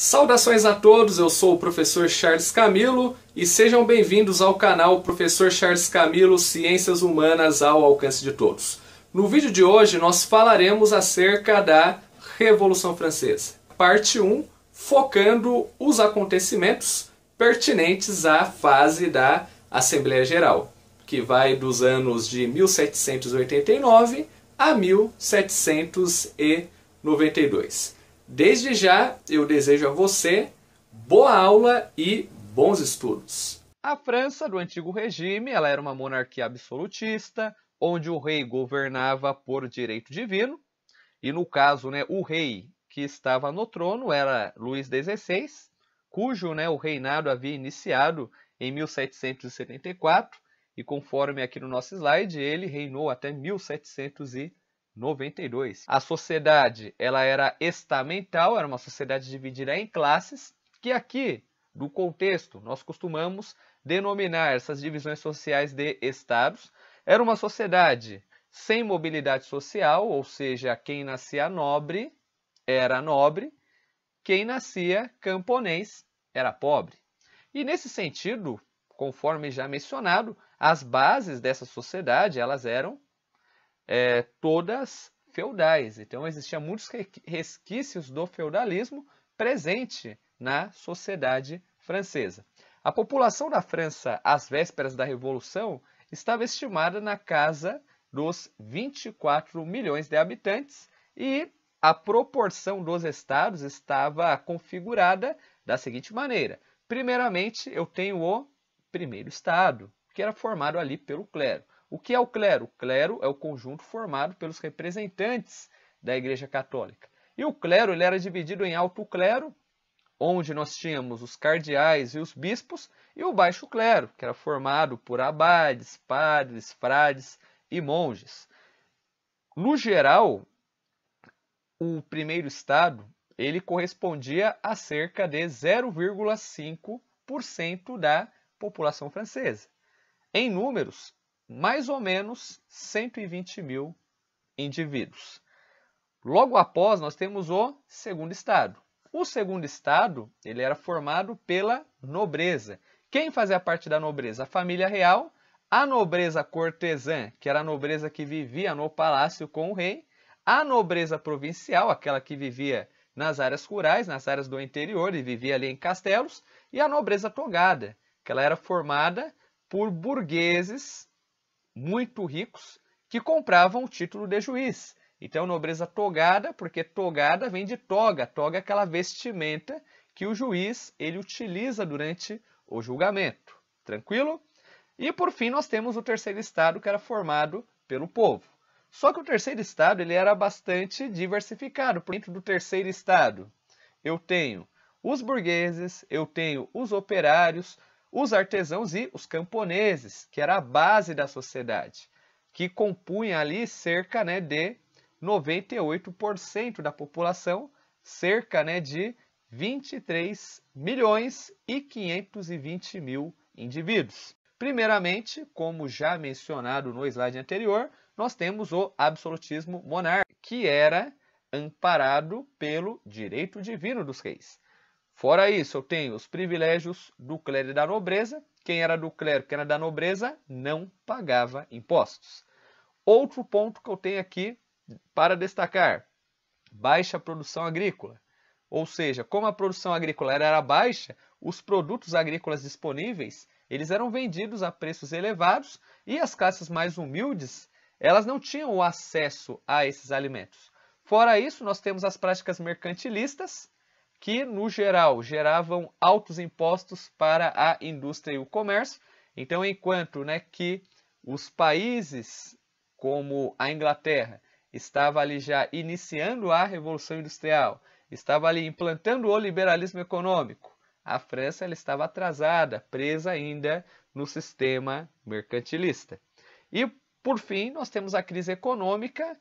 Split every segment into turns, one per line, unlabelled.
Saudações a todos, eu sou o professor Charles Camilo e sejam bem-vindos ao canal Professor Charles Camilo Ciências Humanas ao Alcance de Todos. No vídeo de hoje nós falaremos acerca da Revolução Francesa, parte 1, focando os acontecimentos pertinentes à fase da Assembleia Geral, que vai dos anos de 1789 a 1792. Desde já, eu desejo a você boa aula e bons estudos. A França do antigo regime, ela era uma monarquia absolutista, onde o rei governava por direito divino, e no caso, né, o rei que estava no trono era Luís XVI, cujo né, o reinado havia iniciado em 1774, e conforme aqui no nosso slide, ele reinou até 1776. 92. A sociedade ela era estamental, era uma sociedade dividida em classes, que aqui, do contexto, nós costumamos denominar essas divisões sociais de estados. Era uma sociedade sem mobilidade social, ou seja, quem nascia nobre era nobre, quem nascia camponês era pobre. E nesse sentido, conforme já mencionado, as bases dessa sociedade elas eram é, todas feudais. Então existiam muitos resquícios do feudalismo presente na sociedade francesa. A população da França às vésperas da Revolução estava estimada na casa dos 24 milhões de habitantes e a proporção dos estados estava configurada da seguinte maneira: primeiramente, eu tenho o primeiro estado, que era formado ali pelo clero. O que é o clero? O clero é o conjunto formado pelos representantes da Igreja Católica. E o clero ele era dividido em alto clero, onde nós tínhamos os cardeais e os bispos, e o baixo clero, que era formado por abades, padres, frades e monges. No geral, o primeiro estado ele correspondia a cerca de 0,5% da população francesa. Em números, mais ou menos 120 mil indivíduos. Logo após, nós temos o segundo estado. O segundo estado ele era formado pela nobreza. Quem fazia parte da nobreza? A família real, a nobreza cortesã, que era a nobreza que vivia no palácio com o rei, a nobreza provincial, aquela que vivia nas áreas rurais, nas áreas do interior e vivia ali em castelos, e a nobreza togada, que ela era formada por burgueses muito ricos que compravam o título de juiz. Então, nobreza togada, porque togada vem de toga. Toga é aquela vestimenta que o juiz ele utiliza durante o julgamento. Tranquilo? E por fim, nós temos o terceiro estado que era formado pelo povo. Só que o terceiro estado ele era bastante diversificado. Por dentro do terceiro estado, eu tenho os burgueses, eu tenho os operários, os artesãos e os camponeses, que era a base da sociedade, que compunha ali cerca né, de 98% da população, cerca né, de 23 milhões e 520 mil indivíduos. Primeiramente, como já mencionado no slide anterior, nós temos o absolutismo monárquico, que era amparado pelo direito divino dos reis. Fora isso, eu tenho os privilégios do clero e da nobreza. Quem era do clero, quem era da nobreza, não pagava impostos. Outro ponto que eu tenho aqui para destacar: baixa produção agrícola. Ou seja, como a produção agrícola era baixa, os produtos agrícolas disponíveis eles eram vendidos a preços elevados e as classes mais humildes elas não tinham acesso a esses alimentos. Fora isso, nós temos as práticas mercantilistas, que, no geral, geravam altos impostos para a indústria e o comércio. Então, enquanto né, que os países como a Inglaterra estava ali já iniciando a Revolução Industrial, estava ali implantando o liberalismo econômico, a França ela estava atrasada, presa ainda no sistema mercantilista. E, por fim, nós temos a crise econômica,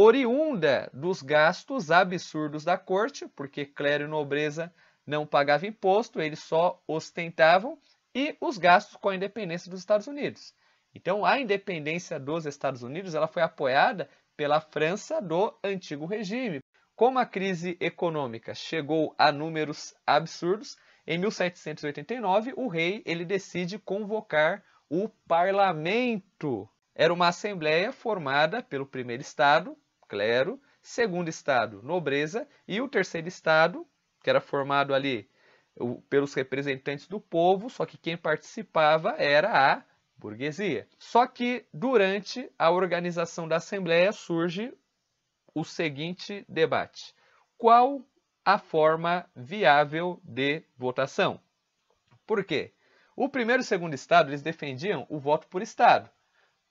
oriunda dos gastos absurdos da corte, porque clero e nobreza não pagavam imposto, eles só ostentavam, e os gastos com a independência dos Estados Unidos. Então, a independência dos Estados Unidos ela foi apoiada pela França do antigo regime. Como a crise econômica chegou a números absurdos, em 1789 o rei ele decide convocar o parlamento. Era uma assembleia formada pelo primeiro estado, clero, segundo estado, nobreza, e o terceiro estado, que era formado ali pelos representantes do povo, só que quem participava era a burguesia. Só que durante a organização da Assembleia surge o seguinte debate: qual a forma viável de votação? Por quê? O primeiro e o segundo estado eles defendiam o voto por estado,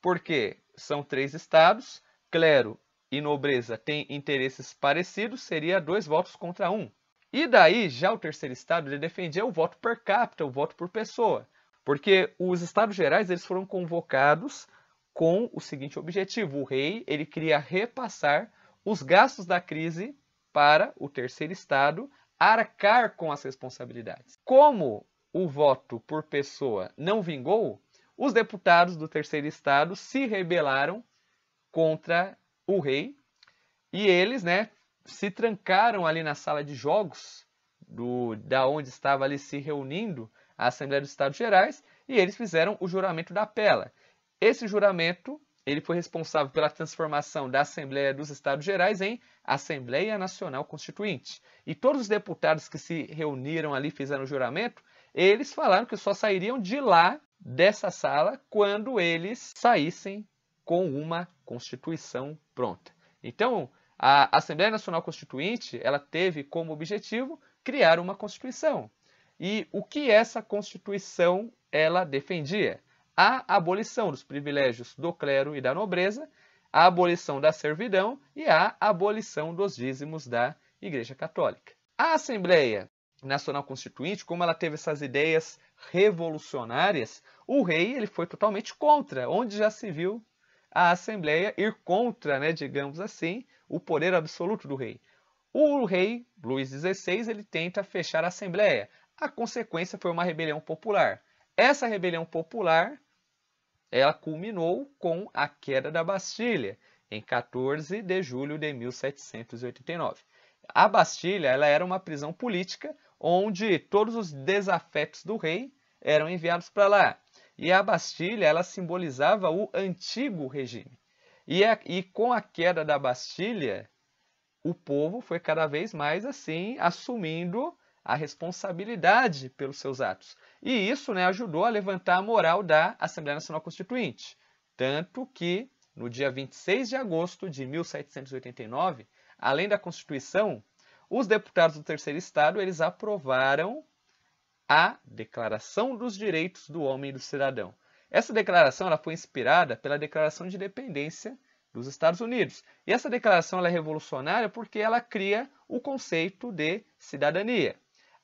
porque são três estados, clero e nobreza têm interesses parecidos, seria dois votos contra um. E daí, já o terceiro estado, ele defendia o voto per capita, o voto por pessoa, porque os estados gerais eles foram convocados com o seguinte objetivo: o rei ele queria repassar os gastos da crise para o terceiro estado arcar com as responsabilidades. Como o voto por pessoa não vingou, os deputados do terceiro estado se rebelaram contra o rei, e eles, né, se trancaram ali na sala de jogos, do, da onde estava ali se reunindo a Assembleia dos Estados Gerais, e eles fizeram o juramento da Pela. Esse juramento ele foi responsável pela transformação da Assembleia dos Estados Gerais em Assembleia Nacional Constituinte. E todos os deputados que se reuniram ali, fizeram o juramento, eles falaram que só sairiam de lá, dessa sala, quando eles saíssem com uma Constituição pronta. Então, a Assembleia Nacional Constituinte ela teve como objetivo criar uma Constituição. E o que essa Constituição ela defendia? A abolição dos privilégios do clero e da nobreza, a abolição da servidão e a abolição dos dízimos da Igreja Católica. A Assembleia Nacional Constituinte, como ela teve essas ideias revolucionárias, o rei ele foi totalmente contra, onde já se viu a Assembleia ir contra, né, digamos assim, o poder absoluto do rei. O rei Luís XVI ele tenta fechar a Assembleia. A consequência foi uma rebelião popular. Essa rebelião popular ela culminou com a queda da Bastilha em 14 de julho de 1789. A Bastilha ela era uma prisão política onde todos os desafetos do rei eram enviados para lá. E a Bastilha, ela simbolizava o antigo regime. E, a, e com a queda da Bastilha, o povo foi cada vez mais assim assumindo a responsabilidade pelos seus atos. E isso né, ajudou a levantar a moral da Assembleia Nacional Constituinte. Tanto que, no dia 26 de agosto de 1789, além da Constituição, os deputados do terceiro estado eles aprovaram a Declaração dos Direitos do Homem e do Cidadão. Essa declaração ela foi inspirada pela Declaração de Independência dos Estados Unidos. E essa declaração é revolucionária porque ela cria o conceito de cidadania.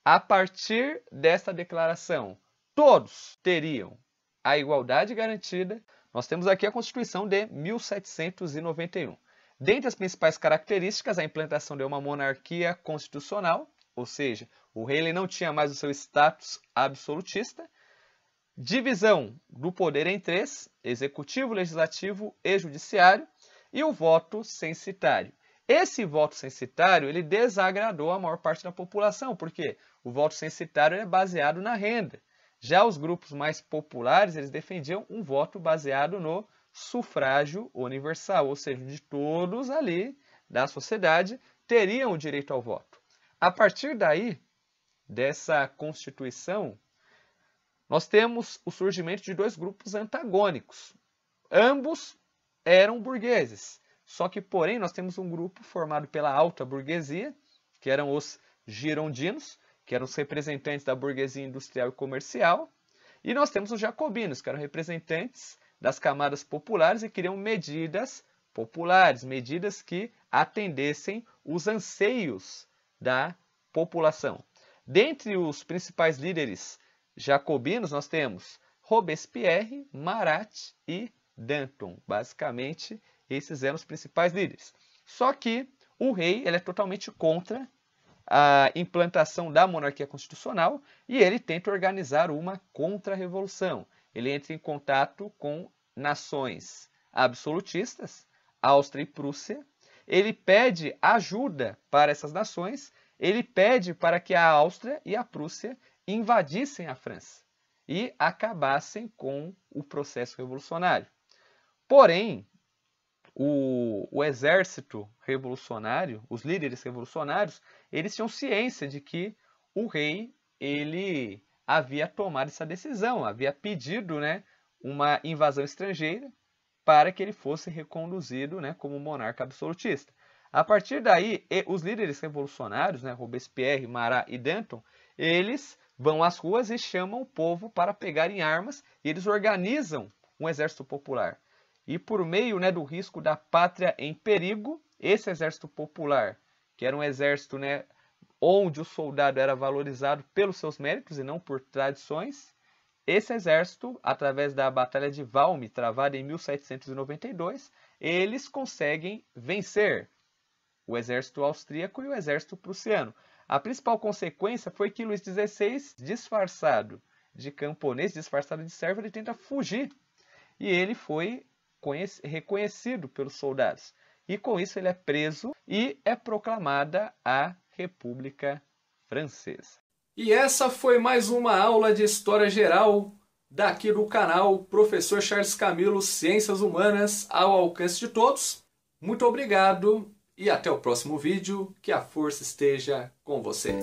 A partir dessa declaração, todos teriam a igualdade garantida. Nós temos aqui a Constituição de 1791. Dentre as principais características, a implantação de uma monarquia constitucional, ou seja, o rei ele não tinha mais o seu status absolutista. Divisão do poder em três: executivo, legislativo e judiciário, e o voto censitário. Esse voto censitário ele desagradou a maior parte da população, porque o voto censitário é baseado na renda. Já os grupos mais populares eles defendiam um voto baseado no sufrágio universal, ou seja, de todos ali da sociedade teriam o direito ao voto. A partir daí, dessa Constituição, nós temos o surgimento de dois grupos antagônicos. Ambos eram burgueses, só que, porém, nós temos um grupo formado pela alta burguesia, que eram os girondinos, que eram os representantes da burguesia industrial e comercial, e nós temos os jacobinos, que eram representantes das camadas populares e queriam medidas populares, medidas que atendessem os anseios da população. Dentre os principais líderes jacobinos, nós temos Robespierre, Marat e Danton. Basicamente, esses eram os principais líderes. Só que o rei ele é totalmente contra a implantação da monarquia constitucional e ele tenta organizar uma contra-revolução. Ele entra em contato com nações absolutistas, Áustria e Prússia. Ele pede ajuda para essas nações ele pede para que a Áustria e a Prússia invadissem a França e acabassem com o processo revolucionário. Porém, o, o, exército revolucionário, os líderes revolucionários, eles tinham ciência de que o rei ele havia tomado essa decisão, havia pedido né, uma invasão estrangeira para que ele fosse reconduzido né, como monarca absolutista. A partir daí, os líderes revolucionários, né, Robespierre, Marat e Danton, eles vão às ruas e chamam o povo para pegarem armas e eles organizam um exército popular. E por meio né, do risco da pátria em perigo, esse exército popular, que era um exército né, onde o soldado era valorizado pelos seus méritos e não por tradições, esse exército, através da Batalha de Valmy, travada em 1792, eles conseguem vencer o exército austríaco e o exército prussiano. A principal consequência foi que Luís XVI, disfarçado de camponês, disfarçado de servo, ele tenta fugir e ele foi reconhecido pelos soldados. E com isso ele é preso e é proclamada a República Francesa. E essa foi mais uma aula de História Geral daqui do canal Professor Charles Camilo Ciências Humanas ao alcance de todos. Muito obrigado e até o próximo vídeo, que a força esteja com você.